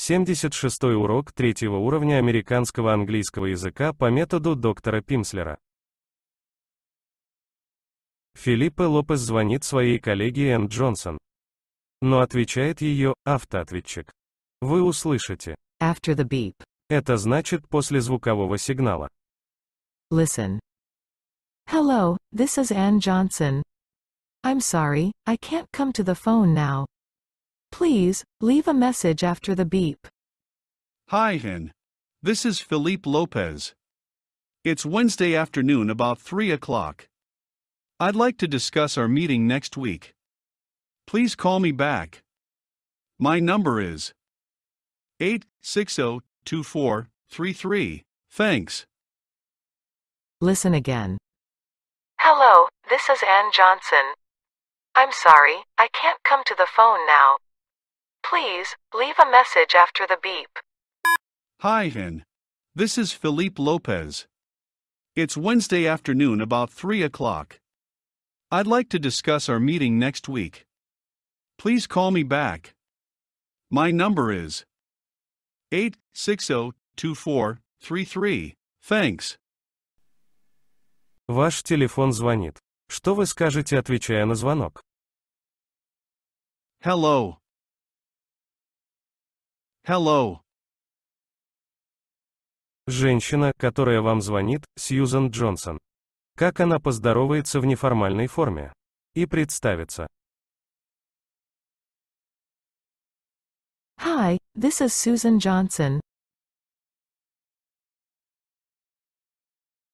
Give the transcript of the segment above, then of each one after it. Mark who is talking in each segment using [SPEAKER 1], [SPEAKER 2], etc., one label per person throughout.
[SPEAKER 1] 76 урок третьего уровня американского английского языка по методу доктора Пимслера. Филиппе Лопес звонит своей коллеге Энн Джонсон. Но отвечает ее автоответчик. Вы услышите. After the beep. Это значит после звукового сигнала. Listen.
[SPEAKER 2] Hello, this is Ann Johnson. I'm sorry, I can't come to the phone now. Please, leave a message after the beep.
[SPEAKER 1] Hi Hen. This is Philippe Lopez. It's Wednesday afternoon about 3 o'clock. I'd like to discuss our meeting next week. Please call me back. My number is 8602433. Thanks. Listen again.
[SPEAKER 3] Hello,
[SPEAKER 2] this is Ann Johnson. I'm sorry, I can't come to the phone now. Please leave a message after the beep.
[SPEAKER 1] Hi, Hen. This is Philippe Lopez. It's Wednesday afternoon about 3 o'clock. I'd like to discuss our meeting next week. Please call me back. My number is 8602433. Thanks. Ваш телефон звонит. Что вы скажете, отвечая на звонок? Hello. Hello. Женщина, которая вам звонит, Сьюзан Джонсон. Как она поздоровается в неформальной форме? И представится.
[SPEAKER 3] Hi, this is Susan Johnson.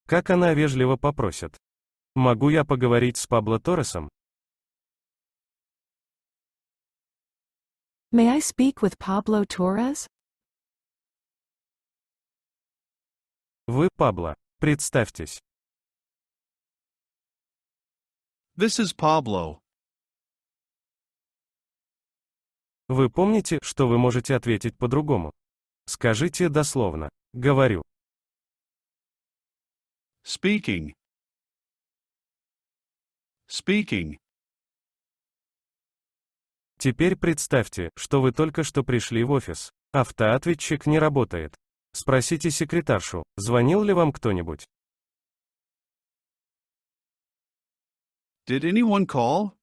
[SPEAKER 3] Как она вежливо попросит. Могу я поговорить с Пабло Торресом? May I speak with Pablo Torres? Вы Пабло. Представьтесь.
[SPEAKER 1] This is Pablo. Вы помните, что вы можете ответить по-другому? Скажите дословно. Говорю.
[SPEAKER 3] Speaking.
[SPEAKER 1] Speaking. Теперь представьте, что вы только что пришли в офис. Автоответчик не работает. Спросите секретаршу, звонил ли вам кто-нибудь.
[SPEAKER 3] Did anyone call?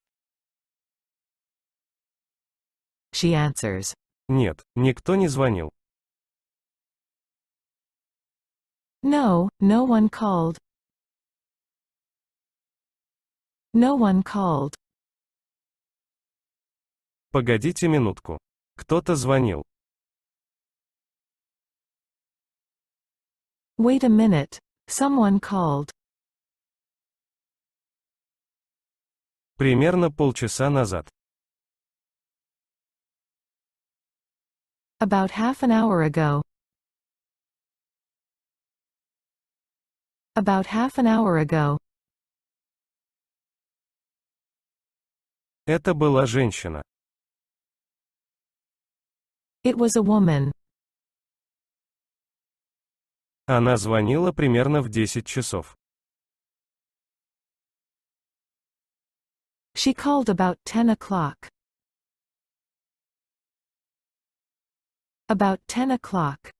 [SPEAKER 3] She answers. Нет, никто не звонил. No, no one called. No one called. Погодите минутку. Кто-то звонил. Wait a minute. Someone called. Примерно полчаса назад. About half an hour ago. About half an hour ago. Это была женщина. It was a woman. Она звонила примерно в 10 часов. She called about 10 o'clock. About 10 o'clock.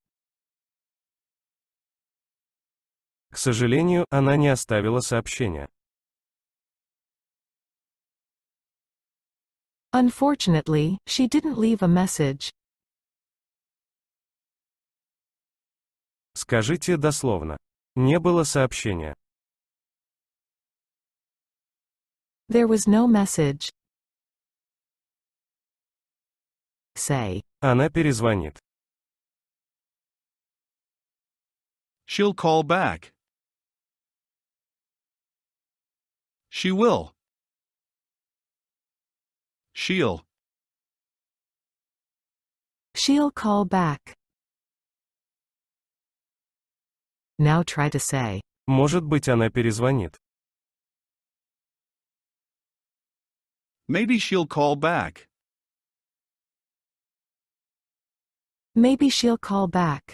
[SPEAKER 3] К сожалению, она не оставила сообщения. Unfortunately, she didn't leave a message. Скажите дословно. Не было сообщения. There was no message. Say. Она перезвонит. She'll call back. She will. She'll. She'll call back. Now try to say. Может быть, она перезвонит. Maybe she'll call back. Maybe she'll call back.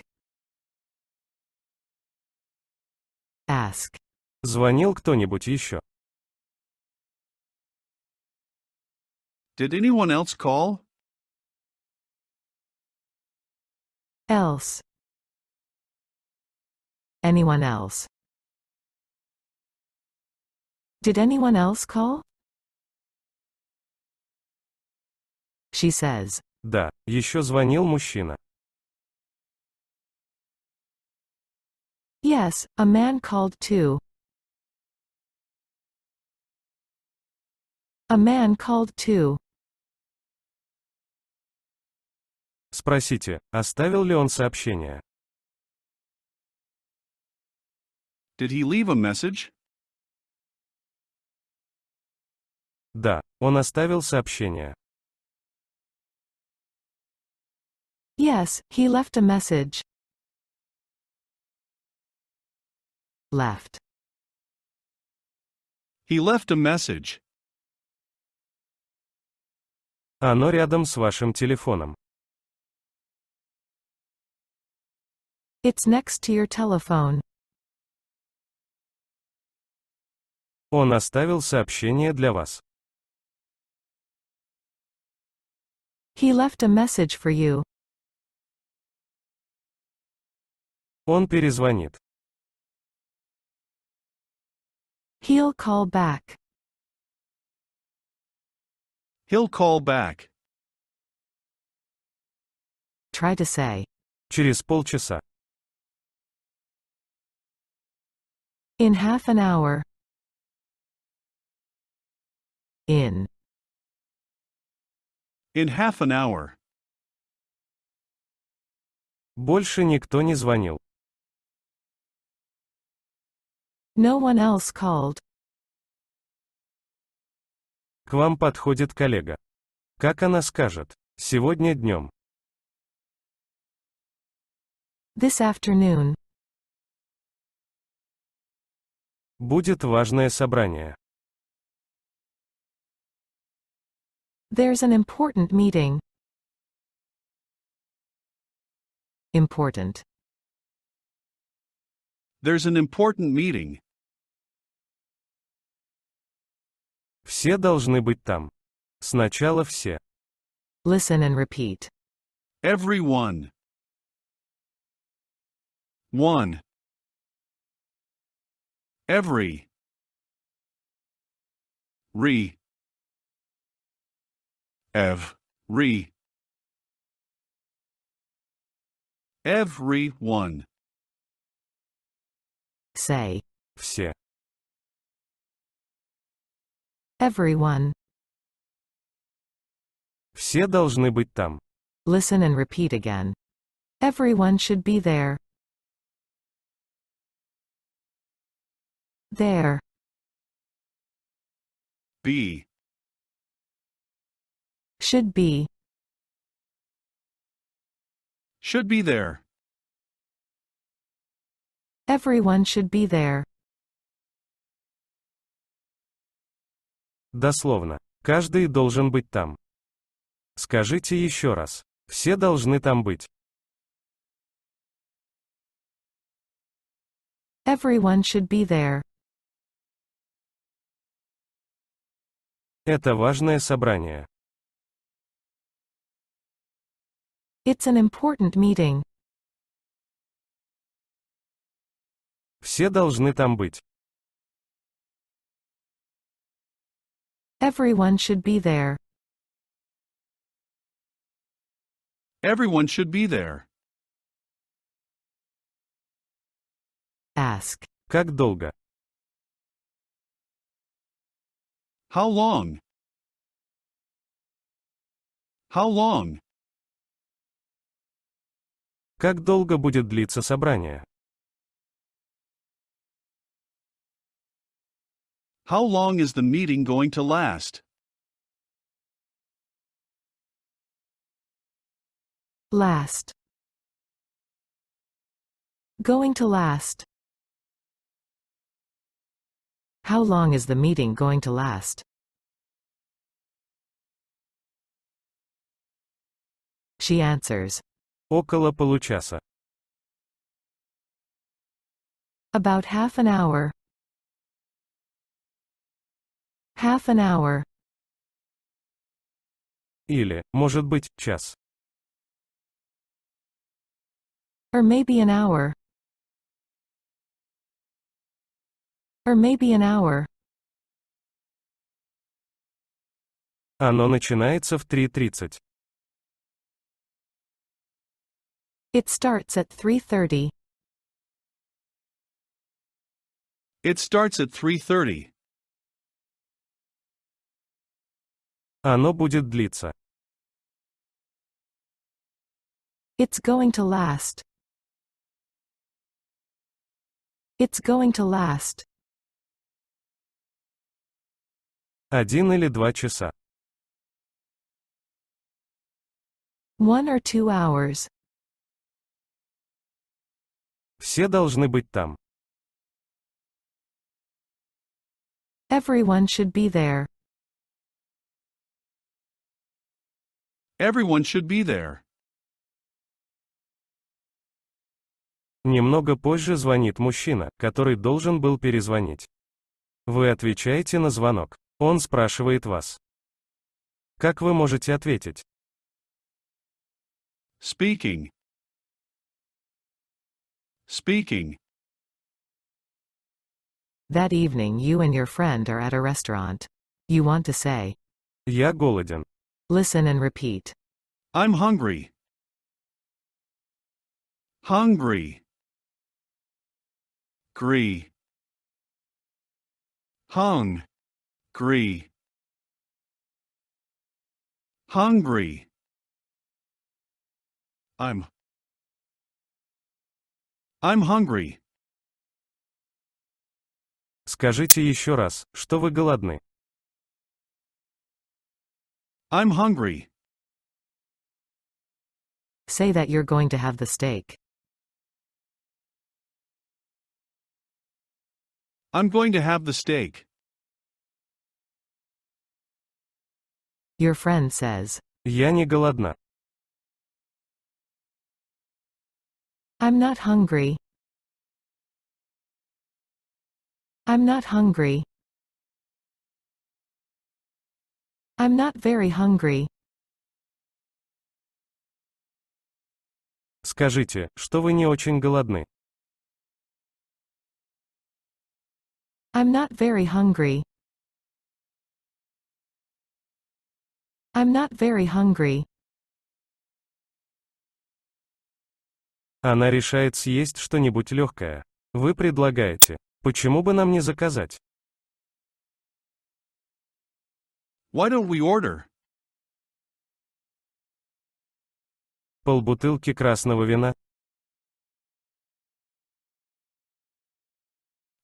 [SPEAKER 3] Ask. Звонил кто-нибудь еще? Did anyone else call? Else. Anyone else? Did anyone else call? She says. Да, еще звонил мужчина. Yes, a man called too. A man called too. Спросите, оставил ли он сообщение? Did he leave a message? Да, он оставил сообщение. Yes, he left a message. Left. He left a message. Оно рядом с вашим телефоном. It's next to your telephone. Он оставил сообщение для вас. He left a message for you. Он перезвонит. He'll call back. He'll call back. Try to say. Через полчаса. In half an hour. In. In half an hour. Больше никто не звонил. No one else called. К вам подходит коллега. Как она скажет? Сегодня днем. This afternoon. Будет важное собрание. There's an important meeting. Important. There's an important meeting. Все должны быть там. Сначала все. Listen and repeat. Everyone. One. Every. Re every everyone say все everyone
[SPEAKER 1] все должны быть там
[SPEAKER 3] listen and repeat again everyone should be there there be should be should be there everyone should be there дословно каждый должен быть там скажите еще раз все должны там быть everyone should be there это важное собрание It's an important meeting. Все должны там быть. Everyone should be there. Everyone should be there. Ask. Как долго? How long? How long? Как долго будет длиться собрание? How long is the meeting going to last? Last. Going to last. How long is the meeting going to last? She answers. Около получаса. About half an hour. Half an hour. Или, может быть, час. Or maybe an hour. Or maybe an hour. Оно начинается в 3.30. It starts at 3.30. It starts at 3.30. Оно будет длиться. It's going to last. It's going to last. Один или два часа. One or two hours. Все должны быть там. Everyone should be there. Everyone should be
[SPEAKER 1] there. Немного позже звонит мужчина, который должен был перезвонить. Вы отвечаете на звонок. Он спрашивает вас. Как вы можете ответить?
[SPEAKER 3] Speaking. Speaking. That evening you and your friend are at a restaurant.
[SPEAKER 2] You want to say, Я голоден. Listen and repeat. I'm
[SPEAKER 3] hungry. Hungry. Gree. Hung. Gree. Hungry. I'm I'm hungry. Скажите еще раз, что вы голодны. I'm hungry. Say that you're going to have the steak. I'm going to have the steak. Your friend says. Я не голодна. I'm not hungry. I'm not hungry. I'm not very hungry. Скажите, что вы не очень голодны. I'm not very hungry. I'm not very hungry. Она решает съесть что-нибудь легкое. Вы предлагаете. Почему бы нам не заказать? Why don't we order? Полбутылки красного вина.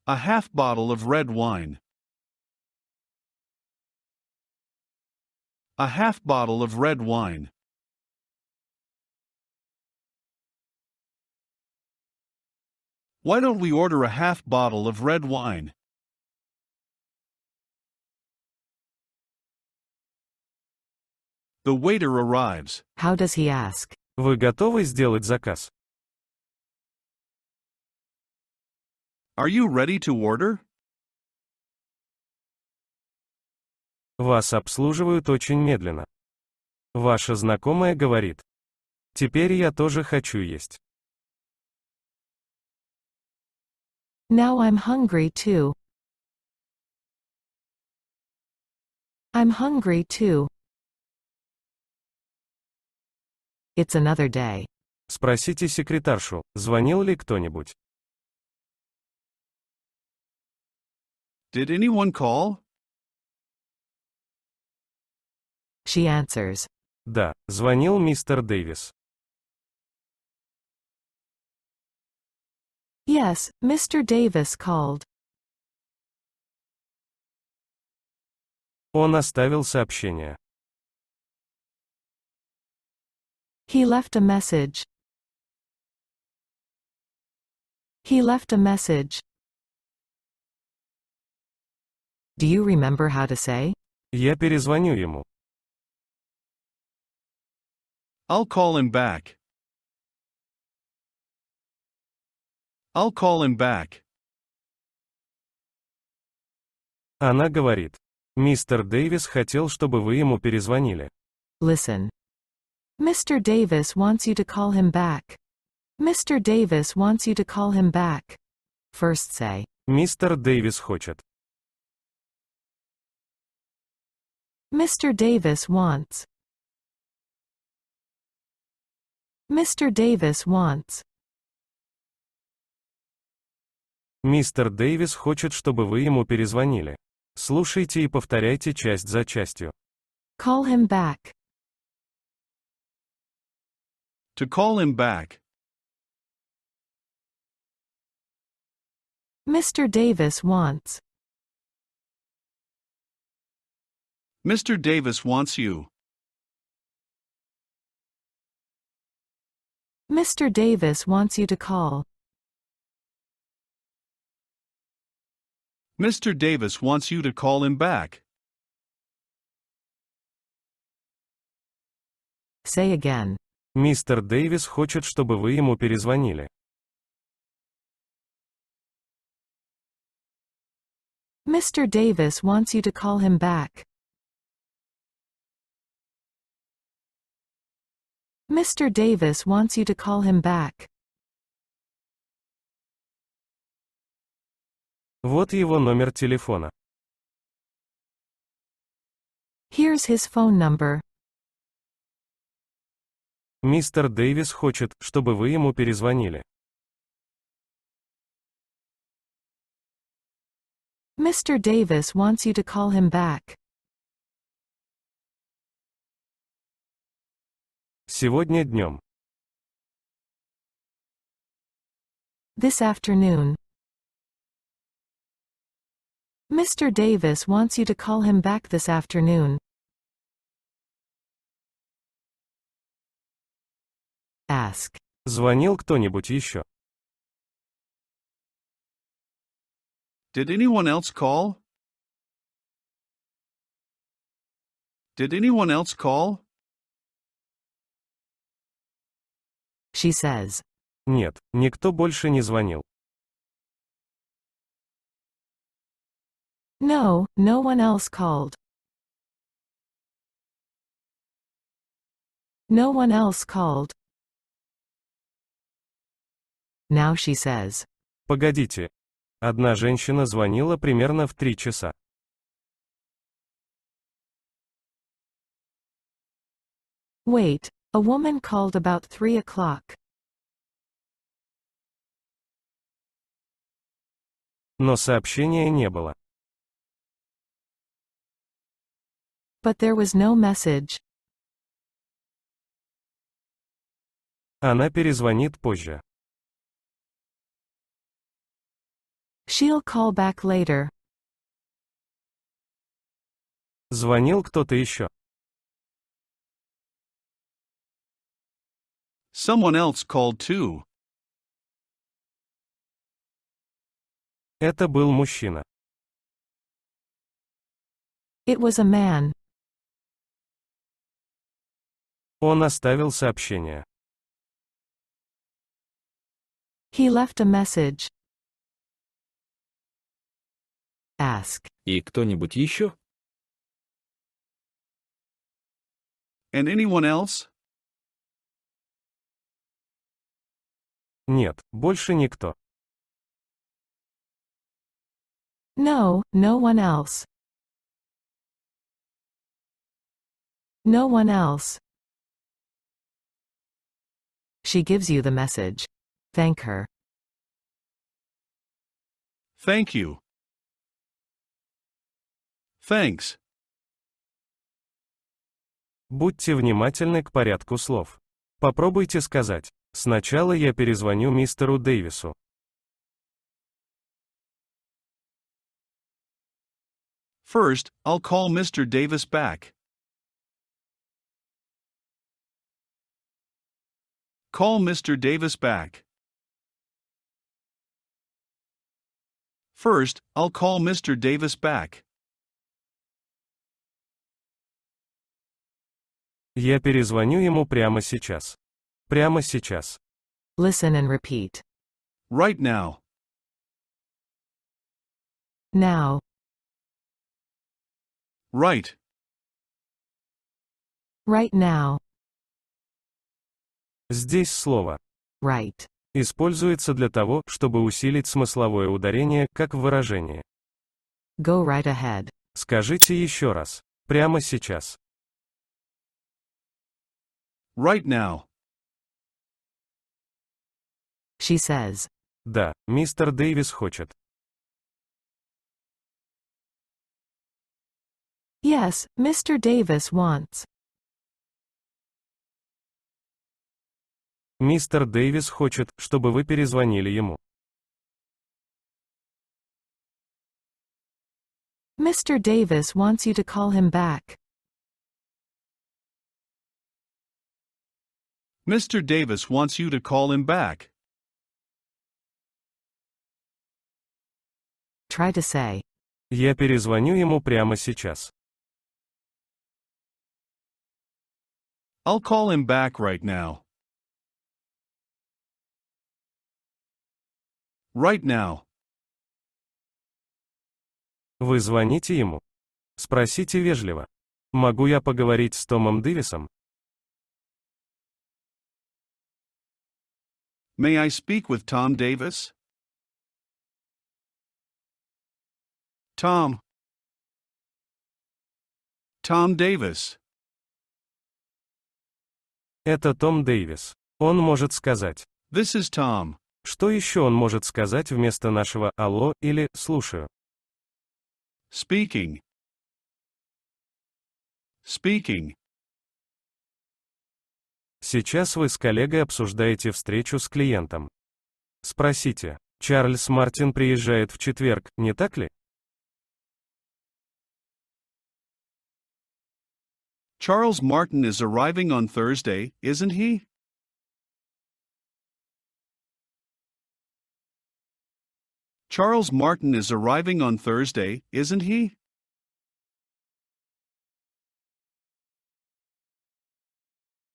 [SPEAKER 3] A half bottle of red wine. A half bottle of red wine. Why don't we order a half bottle of red wine? The waiter arrives. How does he ask? Вы готовы сделать заказ? Are you ready to order? Вас обслуживают очень медленно. Ваша знакомая говорит. Теперь я тоже хочу есть. Now I'm hungry too. I'm hungry too. It's another day. Спросите секретаршу, звонил ли кто-нибудь. Did anyone call? She answers. Да, звонил мистер Дэвис. Yes, Mr. Davis called. Он оставил сообщение. He left a message. He left a message. Do you remember how to say? Я перезвоню ему. I'll call him back. I'll call
[SPEAKER 1] him back. Она говорит. Мистер Дэвис хотел, чтобы вы ему перезвонили.
[SPEAKER 3] Listen. Mr.
[SPEAKER 2] Davis wants you to call him back. Mr. Davis wants you to call him back.
[SPEAKER 3] First say.
[SPEAKER 1] Мистер Дэвис хочет.
[SPEAKER 3] Mr. Davis wants. Mr. Davis wants.
[SPEAKER 1] Мистер Дэвис хочет, чтобы вы ему перезвонили. Слушайте и повторяйте часть за частью.
[SPEAKER 3] Call him back. To call him back. Mr. Davis wants. Mr. Davis wants you. Mr. Davis wants you to call. Mr. Davis wants you to call him back. Say again. Мистер Дэвис хочет, чтобы вы ему перезвонили. Mr. Davis wants you to call him back. Mr. Davis wants you to call him back. Вот его номер телефона. Here's his phone number. Мистер Дэвис хочет, чтобы вы ему перезвонили. Mr. Davis wants you to call him back. Сегодня днем. This afternoon. Mr. Davis wants you to call him back this afternoon. Ask. Звонил кто-нибудь еще? Did anyone else call? Did anyone else call? She says. Нет, никто больше не звонил. No, no one else called. No one else called. Now she says. Погодите. Одна женщина звонила примерно в три часа. Wait, a woman called about three o'clock. Но сообщения не было. But there was no message. Она перезвонит позже. She'll call back later. Звонил кто-то еще? Someone else called too. Это был мужчина. It was a man. Он оставил сообщение. He left a message. Ask. И кто-нибудь еще? And anyone else? Нет, больше никто. No, no one else. No one else. She gives you the message. Thank her. Thank you. Thanks.
[SPEAKER 1] Будьте внимательны к порядку слов. Попробуйте сказать. Сначала я перезвоню мистеру Дэвису.
[SPEAKER 3] First, I'll call Mr. Davis back. Call Mr. Davis back. First, I'll call Mr. Davis back. Я перезвоню ему прямо сейчас. Прямо сейчас. Listen and repeat. Right now. Now. Right. Right now.
[SPEAKER 1] Здесь слово right используется для того, чтобы усилить смысловое ударение, как в выражении
[SPEAKER 2] Go right ahead.
[SPEAKER 1] Скажите еще раз. Прямо сейчас.
[SPEAKER 3] Right now. She says. Да, мистер Дэвис хочет. Yes, Mr. Davis wants. Мистер Дэвис хочет, чтобы вы перезвонили ему. Mr. Davis wants you to call him back. Mr. Davis wants you to call him back. Try to say. Я перезвоню ему прямо сейчас. I'll call him back right now. Right now. Вы звоните ему? Спросите вежливо. Могу я поговорить с Томом Дэвисом? May I speak with Tom Davis? Tom.
[SPEAKER 1] Tom Davis. Это Том Дэвис. Он может сказать. This is Tom. Что еще он может сказать вместо нашего «алло» или «слушаю»? Speaking. Speaking. Сейчас вы с коллегой обсуждаете встречу с клиентом. Спросите, Чарльз Мартин приезжает в четверг, не так ли? Charles Martin is arriving on Thursday, isn't he?
[SPEAKER 3] Charles Martin is arriving on Thursday, isn't he?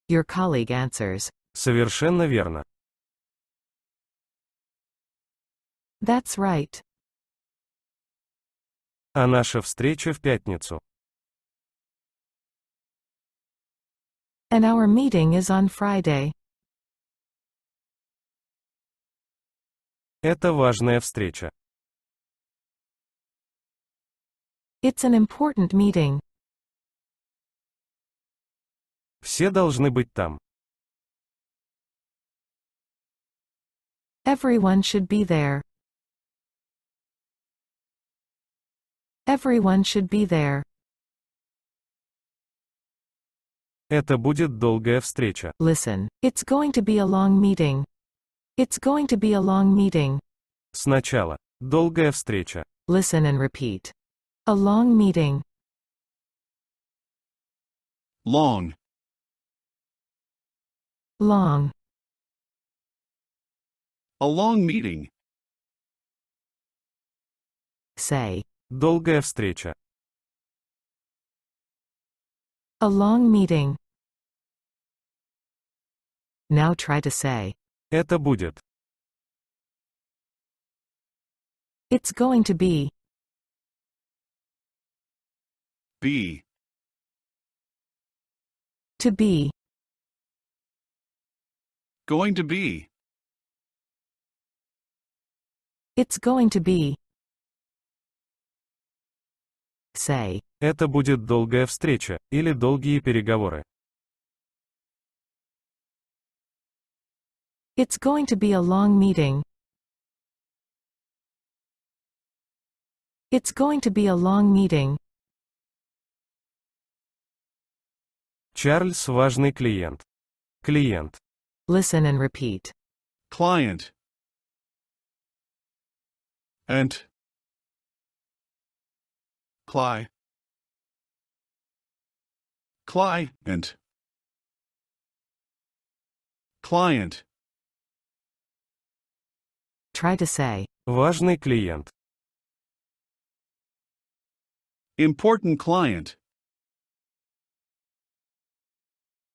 [SPEAKER 3] Your colleague answers. Совершенно верно. That's right. А наша встреча в пятницу. And our meeting is on Friday. Это важная встреча. It's an important meeting. Все должны быть там. Everyone should be there. Everyone should be there.
[SPEAKER 1] Это будет долгая встреча. Listen,
[SPEAKER 2] it's going to be a long meeting. It's going to be a long meeting.
[SPEAKER 1] Сначала. Долгая встреча.
[SPEAKER 3] Listen and repeat. A long meeting. Long. Long. A long meeting. Say. Долгая встреча. A long meeting. Now try to say. Это будет. It's going to be. Be. To be. Going to be. It's going to be. Say. Это будет долгая встреча, или долгие переговоры. It's going to be a long meeting. It's going to be a long meeting. Charles, важный клиент. Клиент. Listen and repeat. Client. And. Cly. Client. Client. Try to say. Важный клиент. Important client.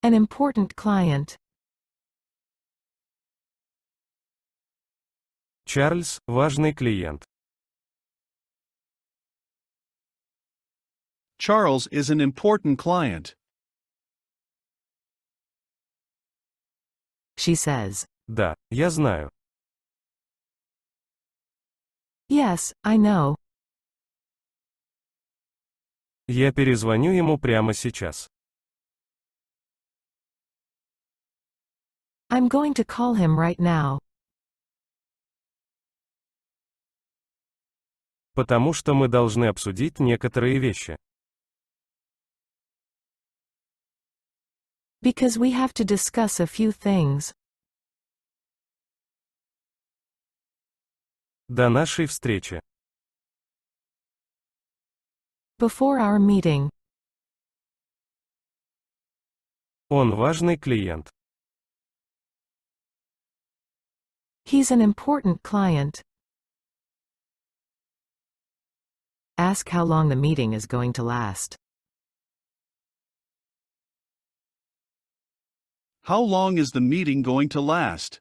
[SPEAKER 3] An important client. Чарльз – важный клиент. Charles is an important client. She says. Да, я знаю. Yes, I know. Я перезвоню ему прямо сейчас. I'm going to call him right now. Потому что мы должны обсудить некоторые вещи. Because we have to discuss a few things. До нашей встречи. Before our meeting. Он важный клиент. He's an important client. Ask how long the meeting is going to last. How long is the meeting going to last?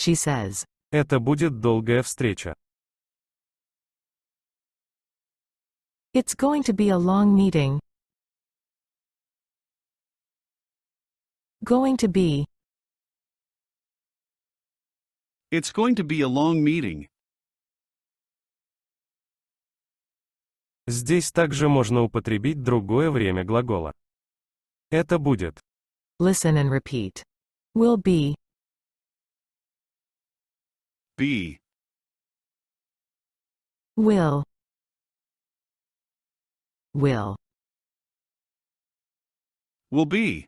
[SPEAKER 3] She says. Это будет долгая встреча. It's going to be a long meeting. Going to be. It's going to be a long meeting.
[SPEAKER 1] Здесь также можно употребить другое время глагола. Это будет.
[SPEAKER 3] Listen and repeat. Will be. B. Will. Will. Will be.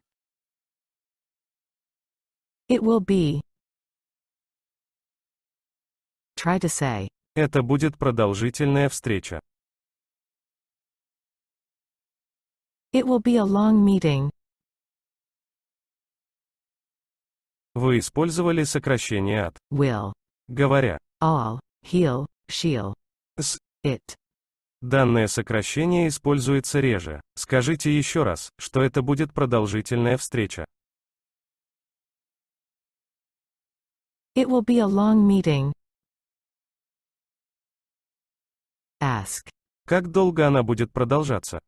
[SPEAKER 3] It will be. Try to say. Это будет продолжительная встреча. It will be a long meeting.
[SPEAKER 1] Вы использовали сокращение от will говоря
[SPEAKER 2] all, he'll, she'll, с it.
[SPEAKER 1] Данное сокращение используется реже. Скажите еще раз, что это будет продолжительная встреча.
[SPEAKER 3] It will be a long meeting. Ask. Как долго она будет продолжаться?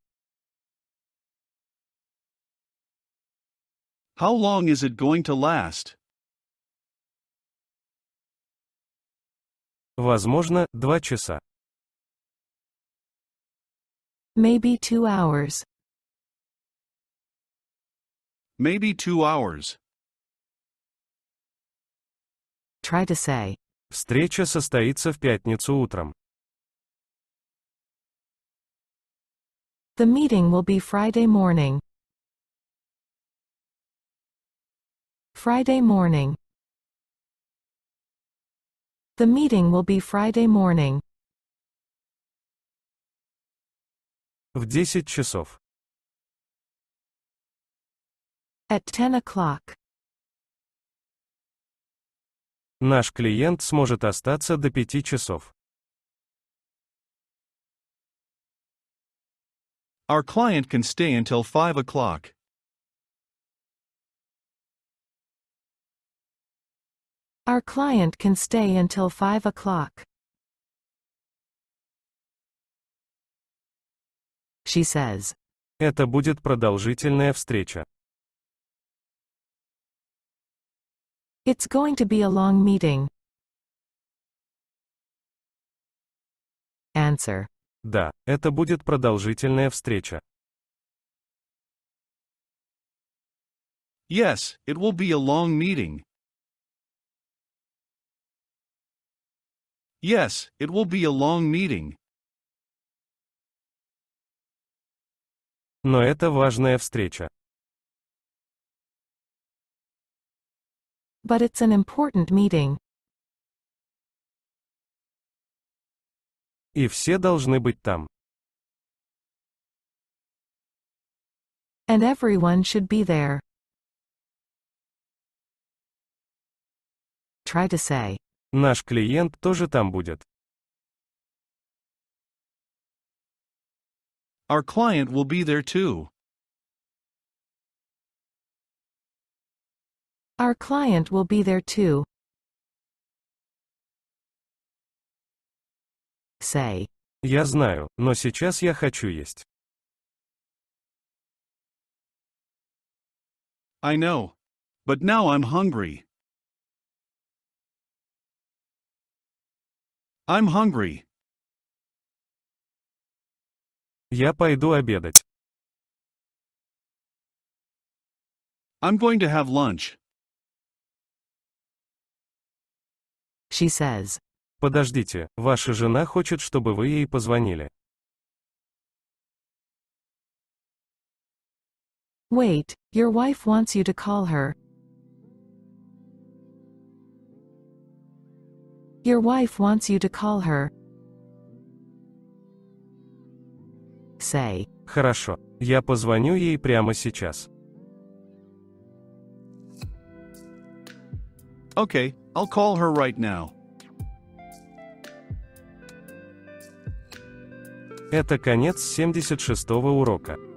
[SPEAKER 3] How long is it going to last? Возможно, два часа. Maybe two hours. Maybe two hours. Try to say.
[SPEAKER 1] Встреча состоится в пятницу утром.
[SPEAKER 3] The meeting will be Friday morning. Friday morning. The meeting will be Friday morning. В 10 часов. At 10 o'clock. Наш клиент сможет остаться до 5 часов. Our client can stay until 5 o'clock. Our client can stay until 5 o'clock. She says. Это будет продолжительная встреча. It's going to be a long meeting. Answer. Да, это будет продолжительная встреча. Yes, it will be a long meeting. Yes, it will be a long meeting. Но это важная встреча. But it's an important meeting. И все должны быть там. And everyone should be there. Try to say. Наш клиент тоже там будет. Our client will be there too. Our client will be there too. Say. Я знаю, но сейчас я хочу есть. I know. But now I'm hungry. I'm hungry. Я пойду обедать. I'm going to have lunch. She says, Подождите, ваша жена хочет, чтобы вы ей позвонили. Wait, your wife wants you to call her.
[SPEAKER 2] Your wife wants you to call her.
[SPEAKER 1] Say. Хорошо. Я позвоню ей прямо сейчас. Okay, I'll call her right now. Это конец 76 урока.